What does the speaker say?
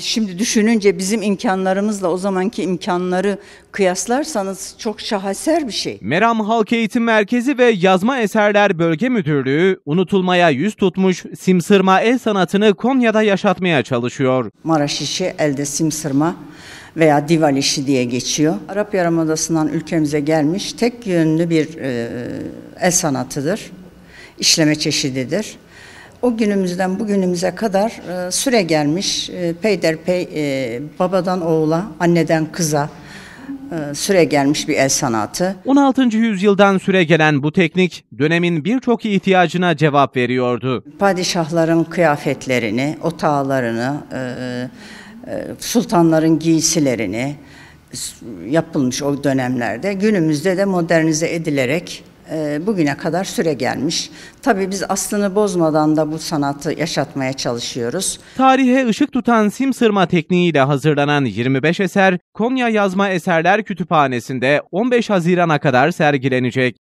Şimdi düşününce bizim imkanlarımızla o zamanki imkanları kıyaslarsanız çok şaheser bir şey. Meram Halk Eğitim Merkezi ve Yazma Eserler Bölge Müdürlüğü unutulmaya yüz tutmuş simsırma el sanatını Konya'da yaşatmaya çalışıyor. Maraş işi elde simsırma veya dival işi diye geçiyor. Arap Yarımadası'ndan ülkemize gelmiş tek yönlü bir e, el sanatıdır. işleme çeşididir o günümüzden bugünümüze kadar e, süre gelmiş e, peyderpey e, babadan oğula, anneden kıza e, süre gelmiş bir el sanatı. 16. yüzyıldan süre gelen bu teknik dönemin birçok ihtiyacına cevap veriyordu. Padişahların kıyafetlerini, otağlarını, sultanların giysilerini yapılmış o dönemlerde. Günümüzde de modernize edilerek e, bugüne kadar süre gelmiş. Tabii biz aslını bozmadan da bu sanatı yaşatmaya çalışıyoruz. Tarihe ışık tutan sim simsırma tekniğiyle hazırlanan 25 eser Konya Yazma Eserler Kütüphanesi'nde 15 Haziran'a kadar sergilenecek.